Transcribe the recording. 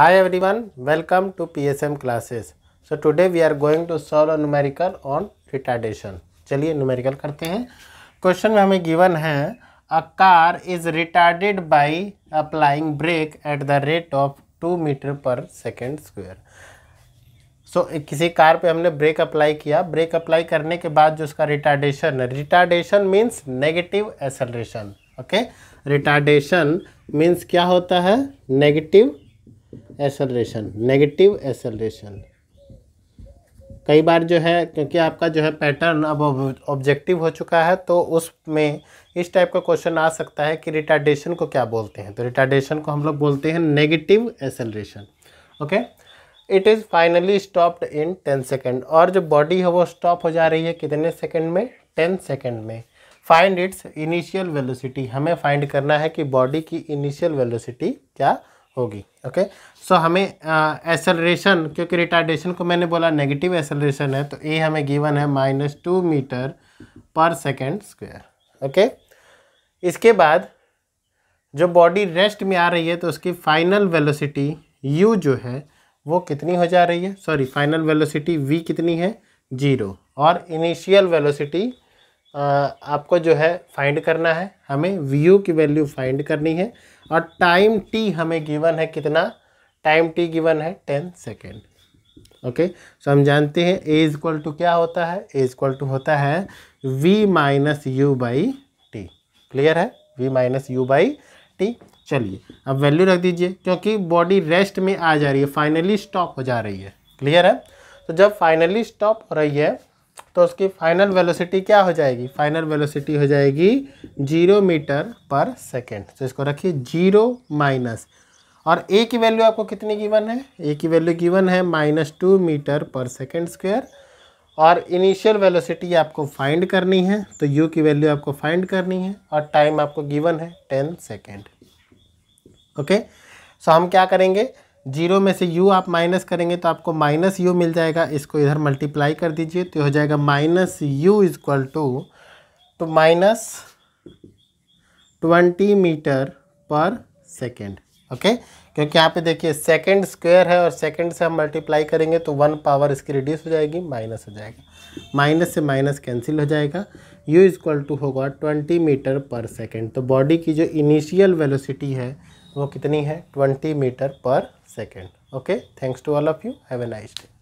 high everyone welcome to P S M classes so today we are going to solve numerical on retardation चलिए numerical करते हैं question में हमें given है a car is retarded by applying brake at the rate of two metre पर second square so किसी car पर हमने ब्रेक अप्लाई किया ब्रेक अप्लाई करने के बाद जो उसका रिटार्डेशन है retardation means negative acceleration okay retardation means क्या होता है नेगेटिव एसलेशन नेगेटिव एसलेशन कई बार जो है क्योंकि आपका जो है पैटर्न अब ऑब्जेक्टिव हो चुका है तो उसमें इस टाइप का क्वेश्चन आ सकता है कि रिटार्डेशन को क्या बोलते हैं तो रिटार्डेशन को हम लोग बोलते हैं negative acceleration okay it is finally stopped in ten second और जो बॉडी है वो स्टॉप हो जा रही है कितने सेकेंड में टेन सेकेंड में फाइंड इट्स इनिशियल वेलोसिटी हमें फाइंड करना है कि बॉडी की इनिशियल वेलोसिटी क्या होगी ओके सो हमें एसलरेशन क्योंकि रिटार्डेशन को मैंने बोला नेगेटिव एसलरेशन है तो ए हमें गिवन है माइनस टू मीटर पर सेकेंड स्क्वेयर ओके इसके बाद जो बॉडी रेस्ट में आ रही है तो उसकी फाइनल वेलोसिटी यू जो है वो कितनी हो जा रही है सॉरी फाइनल वेलोसिटी वी कितनी है जीरो और इनिशियल वेलोसिटी आपको जो है फाइंड करना है हमें व्यू की वैल्यू फाइंड करनी है और टाइम टी हमें गिवन है कितना टाइम टी गिवन है टेन सेकेंड ओके सो हम जानते हैं ए इज इक्वल टू क्या होता है ए इज इक्वल टू होता है V minus U by T clear है V minus U by T चलिए अब वैल्यू रख दीजिए क्योंकि बॉडी रेस्ट में आ जा रही है फाइनली स्टॉप हो जा रही है क्लियर है तो जब फाइनली स्टॉप हो रही है तो उसकी फाइनल वेलोसिटी क्या हो जाएगी फाइनल वेलोसिटी हो जाएगी जीरो मीटर पर सेकेंड तो इसको रखिए जीरो माइनस और ए की वैल्यू आपको कितनी गिवन है ए की वैल्यू गिवन है माइनस टू मीटर पर सेकेंड स्क्वेयर और इनिशियल वेलोसिटी आपको फाइंड करनी है तो यू की वैल्यू आपको फाइंड करनी है और टाइम आपको गिवन है टेन सेकेंड ओके सो हम क्या करेंगे जीरो में से यू आप माइनस करेंगे तो आपको माइनस यू मिल जाएगा इसको इधर मल्टीप्लाई कर दीजिए तो हो जाएगा माइनस यू इजक्वल टू तो माइनस ट्वेंटी मीटर पर सेकेंड ओके क्योंकि यहाँ पे देखिए सेकेंड स्क्वायर है और सेकेंड से हम मल्टीप्लाई करेंगे तो वन पावर इसकी रिड्यूस हो जाएगी माइनस हो जाएगा माइनस से माइनस कैंसिल हो जाएगा यू इजक्वल टू होगा ट्वेंटी मीटर पर सेकेंड तो बॉडी की जो इनिशियल वेलोसिटी है वो कितनी है ट्वेंटी मीटर पर second okay thanks to all of you have a nice day